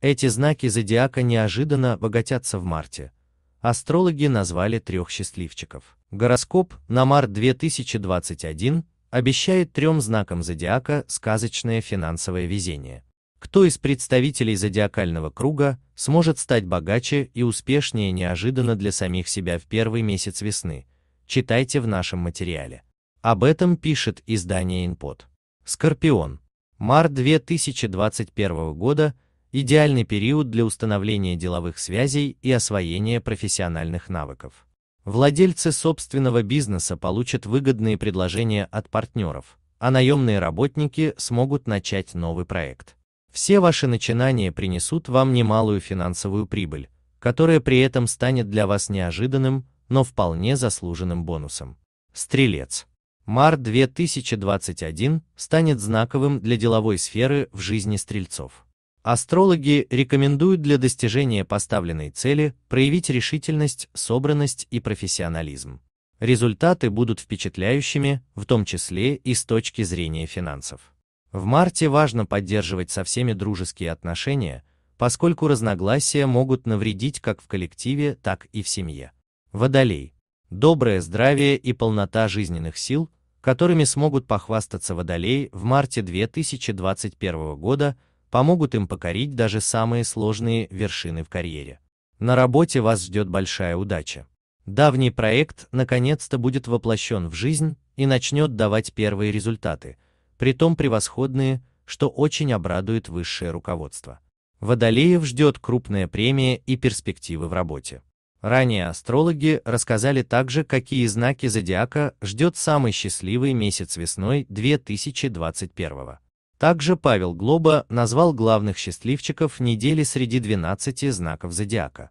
Эти знаки зодиака неожиданно богатятся в марте. Астрологи назвали трех счастливчиков. Гороскоп на март 2021 обещает трем знакам зодиака сказочное финансовое везение. Кто из представителей зодиакального круга сможет стать богаче и успешнее неожиданно для самих себя в первый месяц весны, читайте в нашем материале. Об этом пишет издание InPod. Скорпион. Март 2021 года – идеальный период для установления деловых связей и освоения профессиональных навыков. Владельцы собственного бизнеса получат выгодные предложения от партнеров, а наемные работники смогут начать новый проект. Все ваши начинания принесут вам немалую финансовую прибыль, которая при этом станет для вас неожиданным, но вполне заслуженным бонусом. Стрелец. Март 2021 станет знаковым для деловой сферы в жизни стрельцов. Астрологи рекомендуют для достижения поставленной цели проявить решительность, собранность и профессионализм. Результаты будут впечатляющими, в том числе и с точки зрения финансов. В марте важно поддерживать со всеми дружеские отношения, поскольку разногласия могут навредить как в коллективе, так и в семье. Водолей. Доброе здравие и полнота жизненных сил, которыми смогут похвастаться водолеи в марте 2021 года – помогут им покорить даже самые сложные вершины в карьере. На работе вас ждет большая удача. Давний проект наконец-то будет воплощен в жизнь и начнет давать первые результаты, притом превосходные, что очень обрадует высшее руководство. Водолеев ждет крупная премия и перспективы в работе. Ранее астрологи рассказали также, какие знаки зодиака ждет самый счастливый месяц весной 2021 также Павел Глоба назвал главных счастливчиков недели среди 12 знаков зодиака.